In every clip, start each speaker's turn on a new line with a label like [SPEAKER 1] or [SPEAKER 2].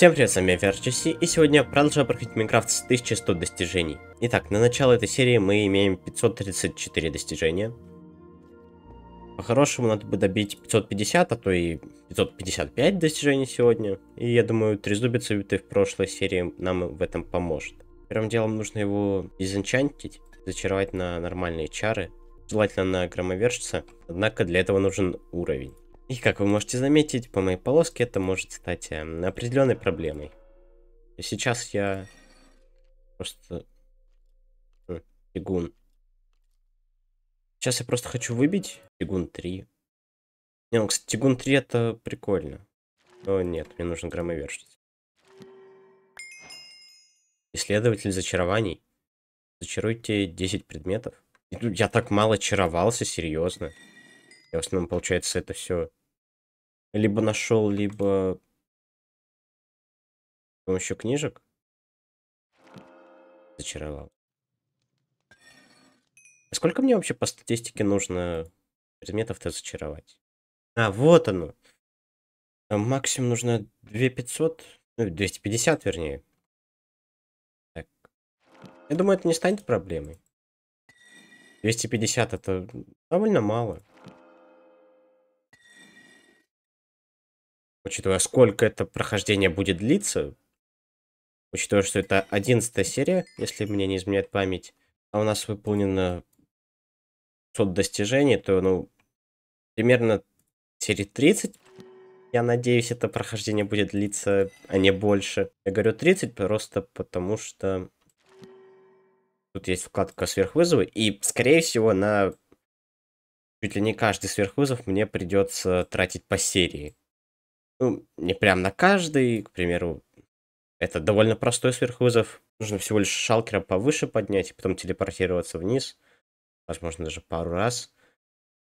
[SPEAKER 1] Всем привет, с вами FRGC, и сегодня продолжаю проходить Майнкрафт с 1100 достижений. Итак, на начало этой серии мы имеем 534 достижения. По-хорошему надо бы добить 550, а то и 555 достижений сегодня. И я думаю, трезубец, убитый в прошлой серии, нам в этом поможет. Первым делом нужно его изенчантить, зачаровать на нормальные чары, желательно на громовержца. Однако для этого нужен уровень. И как вы можете заметить, по моей полоске это может стать э, определенной проблемой. сейчас я просто... Бегун. Сейчас я просто хочу выбить Тигун 3. Не, ну, кстати, Тигун 3 это прикольно. Но нет, мне нужно громовержец. Исследователь зачарований. Зачаруйте 10 предметов. Ну, я так мало чаровался, серьезно. Я в основном, получается, это все либо нашел, либо... С помощью книжек? Зачаровал. А сколько мне вообще по статистике нужно предметов-то зачаровать? А, вот оно. Там максимум нужно 2500, ну, 250 вернее. Так. Я думаю, это не станет проблемой. 250 это довольно мало. учитывая, сколько это прохождение будет длиться, учитывая, что это 11 серия, если мне не изменяет память, а у нас выполнено 500 достижений, то, ну, примерно серии 30, я надеюсь, это прохождение будет длиться, а не больше. Я говорю 30 просто потому, что тут есть вкладка сверхвызовы, и, скорее всего, на чуть ли не каждый сверхвызов мне придется тратить по серии. Ну, не прям на каждый, к примеру, это довольно простой сверхвызов. Нужно всего лишь шалкера повыше поднять и потом телепортироваться вниз. Возможно, даже пару раз.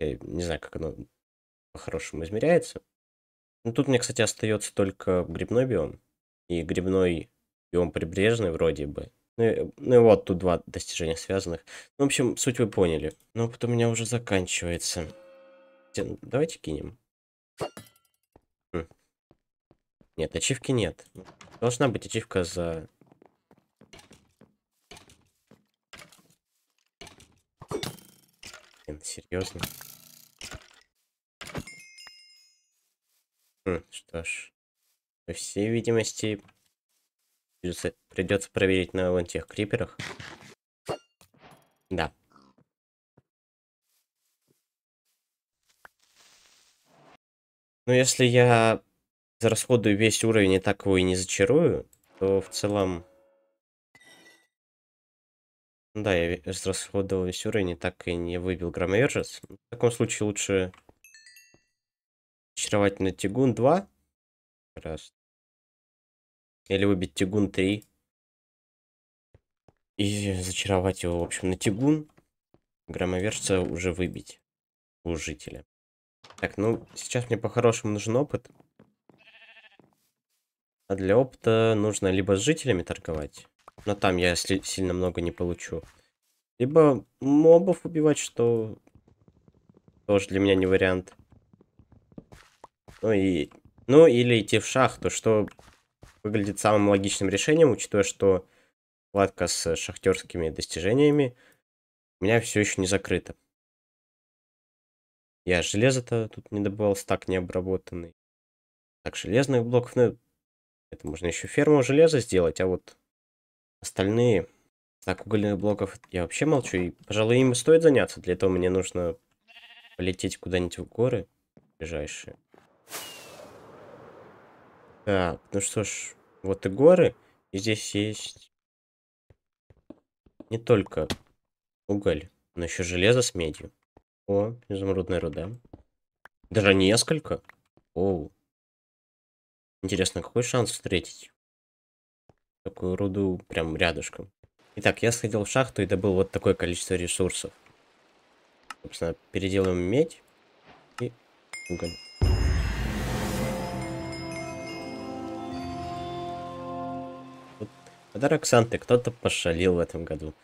[SPEAKER 1] Я не знаю, как оно по-хорошему измеряется. Ну, тут мне, кстати, остается только грибной биом. И грибной биом прибрежный вроде бы. Ну и, ну и вот тут два достижения связанных. Ну, в общем, суть вы поняли. Но ну, опыт у меня уже заканчивается. Давайте кинем. Нет, ачивки нет. Должна быть ачивка за... Блин, серьезно. Хм, что ж. По всей видимости, придется, придется проверить на вон тех криперах. Да. Ну, если я израсходую весь уровень и так его и не зачарую, то в целом... Да, я расходовал весь уровень и так и не выбил громовержец. В таком случае лучше на тигун 2. Раз. Или выбить тигун 3. И зачаровать его, в общем, на тигун Громовержца уже выбить у жителя. Так, ну, сейчас мне по-хорошему нужен опыт. А для опыта нужно либо с жителями торговать, но там я сильно много не получу, либо мобов убивать, что тоже для меня не вариант. Ну и... Ну или идти в шахту, что выглядит самым логичным решением, учитывая, что вкладка с шахтерскими достижениями у меня все еще не закрыта. Я железо-то тут не добывал, стак необработанный. Так, железных блоков, ну, это можно еще ферму железа сделать, а вот остальные... Так, угольных блоков я вообще молчу. И, пожалуй, им стоит заняться. Для этого мне нужно полететь куда-нибудь в горы ближайшие. Так, ну что ж, вот и горы. И здесь есть не только уголь, но еще железо с медью. О, изумрудная руда. Даже несколько. Оу. Интересно, какой шанс встретить? Такую руду прям рядышком. Итак, я сходил в шахту и добыл вот такое количество ресурсов. Собственно, переделаем медь и уголь. Вот подарок Санты. Кто-то пошалил в этом году.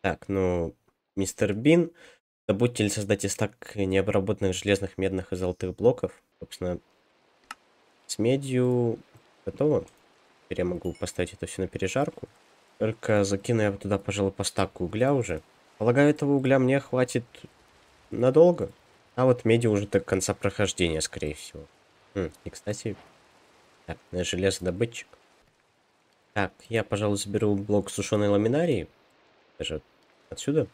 [SPEAKER 1] Так, ну, мистер Бин. Забудьте ли создать из так необработанных железных, медных и золотых блоков. Собственно, с медью готово. Теперь я могу поставить это все на пережарку. Только закину я туда, пожалуй, по стаку угля уже. Полагаю, этого угля мне хватит надолго. А вот меди уже до конца прохождения, скорее всего. Хм, и, кстати, так, на ну, железодобытчик. Так, я, пожалуй, заберу блок сушеной ламинарии. Даже отсюда.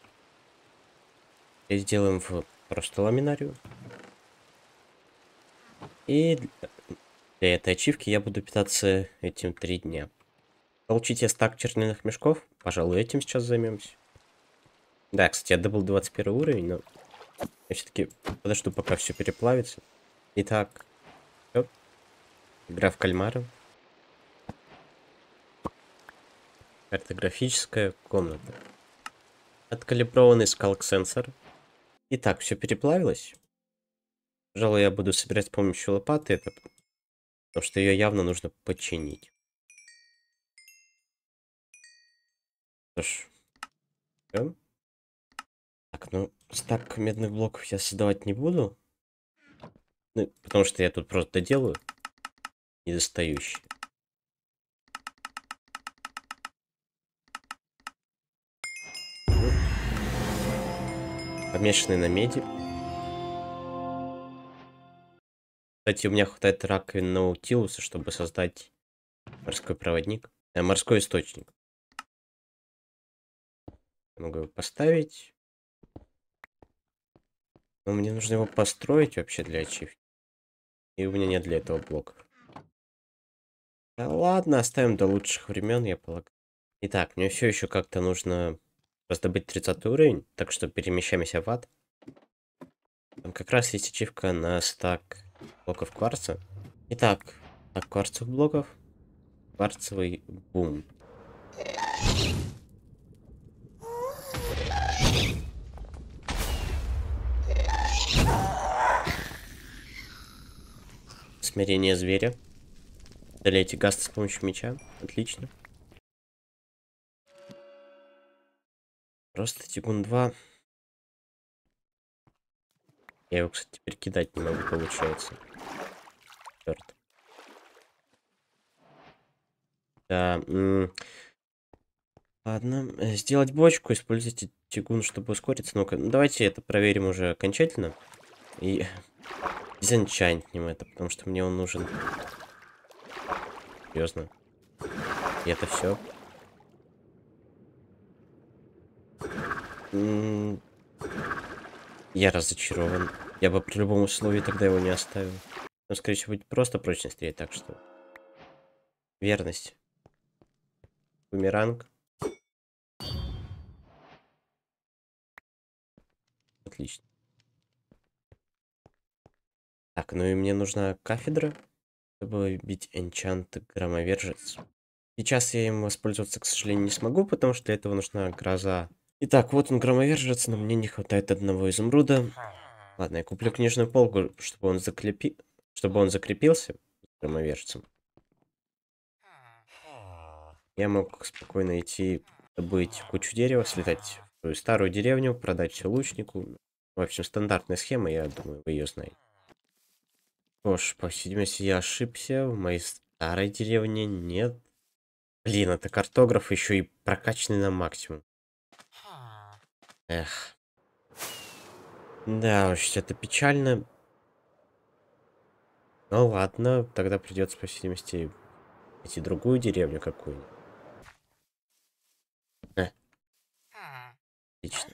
[SPEAKER 1] И сделаем в просто ламинарию. И для этой ачивки я буду питаться этим три дня. Получите стак чернильных мешков? Пожалуй, этим сейчас займемся. Да, кстати, я добыл 21 уровень, но я все-таки подожду, пока все переплавится. Итак, все. игра в кальмара. Картографическая комната. Откалиброванный скалк-сенсор. Итак, все переплавилось. Пожалуй, я буду собирать с помощью лопаты. Это Потому что ее явно нужно починить. Что ж. Так, ну, стак медных блоков я создавать не буду. Ну, потому что я тут просто делаю недостающие. Ну. Помешанный на меди. Кстати, у меня хватает раковин Наутилуса, чтобы создать морской проводник. Э, морской источник. Могу его поставить. Но мне нужно его построить вообще для ачивки. И у меня нет для этого блока. Да ладно, оставим до лучших времен, я полагаю. Итак, мне все еще как-то нужно раздобыть 30 уровень, так что перемещаемся в ад. Там как раз есть ачивка на стак блоков кварца. Итак, так, кварцевых блоков. Кварцевый бум. Смирение зверя. Удаляйте гаст с помощью меча. Отлично. Просто тягун 2 я его, кстати, теперь кидать не могу, получается. Черт. Да. Ладно. Э, сделать бочку, используйте тягун, чтобы ускориться. Ну-ка, ну, давайте это проверим уже окончательно. И занчантнем это, потому что мне он нужен. Серьезно. И это все. Я разочарован. Я бы при любом условии тогда его не оставил. Но, скорее всего, просто прочность 3, так что... Верность. Бумеранг. Отлично. Так, ну и мне нужна кафедра, чтобы бить энчант громовержец. Сейчас я им воспользоваться, к сожалению, не смогу, потому что для этого нужна гроза Итак, вот он громовержец, но мне не хватает одного изумруда. Ладно, я куплю книжную полку, чтобы он, закрепи... чтобы он закрепился громовержцем. Я мог спокойно идти добыть кучу дерева, слетать в старую деревню, продать все лучнику. В общем, стандартная схема, я думаю, вы ее знаете. Что ж, по видимости, я ошибся. В моей старой деревне нет. Блин, это картограф еще и прокачанный на максимум. Эх. Да уж, это печально. Ну ладно, тогда придется, по всей видимости, идти другую деревню какую-нибудь. Э. Отлично.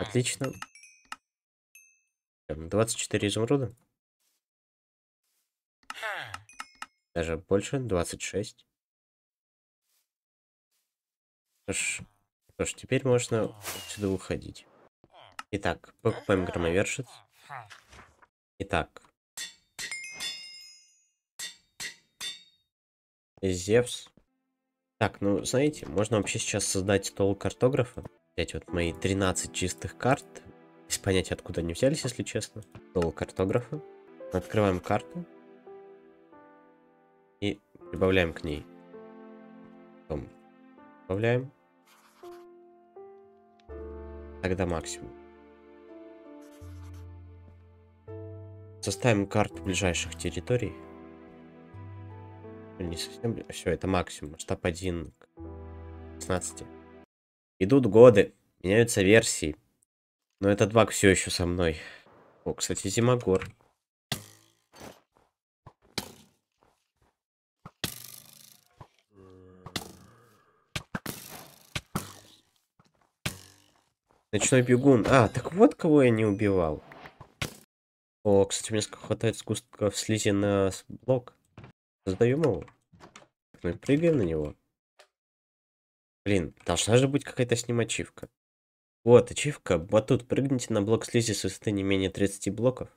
[SPEAKER 1] Отлично. 24 изумруда. Даже больше, 26. Что ж, что ж, теперь можно отсюда уходить. Итак, покупаем громовершец. Итак. Зевс. Так, ну, знаете, можно вообще сейчас создать стол картографа. Взять вот мои 13 чистых карт. Без понятия, откуда они взялись, если честно. Стол картографа. Открываем карту. И прибавляем к ней. Потом добавляем. Тогда максимум. Составим карту ближайших территорий. Не совсем... Все, это максимум. Штаб 1 к 16. Идут годы, меняются версии. Но этот баг все еще со мной. О, кстати, Зимогор. Ночной бегун. А, так вот кого я не убивал. О, кстати, мне хватает сгустков слизи на блок. Создаем его. Мы прыгаем на него. Блин, должна же быть какая-то с ним ачивка. Вот, ачивка. Батут, прыгните на блок слизи с высоты не менее 30 блоков.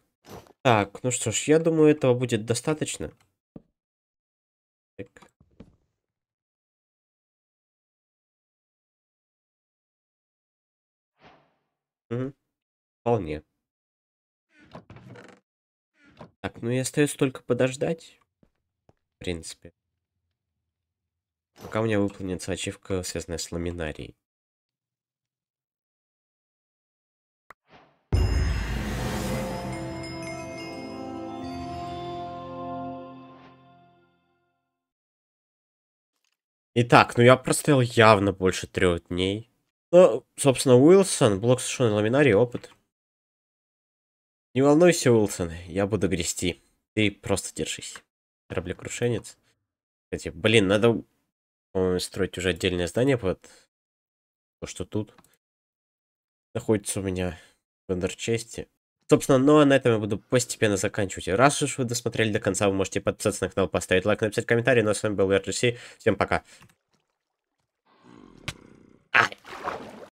[SPEAKER 1] Так, ну что ж, я думаю, этого будет достаточно. Так. Мгм. Вполне. Так, ну и остается только подождать. В принципе. Пока у меня выполнится ачивка, связанная с ламинарией. Итак, ну я простоял явно больше трех дней. Ну, собственно, Уилсон, блок сушеный ламинарий, опыт. Не волнуйся, Уилсон, я буду грести. Ты просто держись. Кораблекрушенец. Кстати, блин, надо, строить уже отдельное здание под то, что тут находится у меня в эндерчесте. Собственно, ну а на этом я буду постепенно заканчивать. Раз уж вы досмотрели до конца, вы можете подписаться на канал, поставить лайк, написать комментарий. Ну а с вами был RGC. Всем пока. А!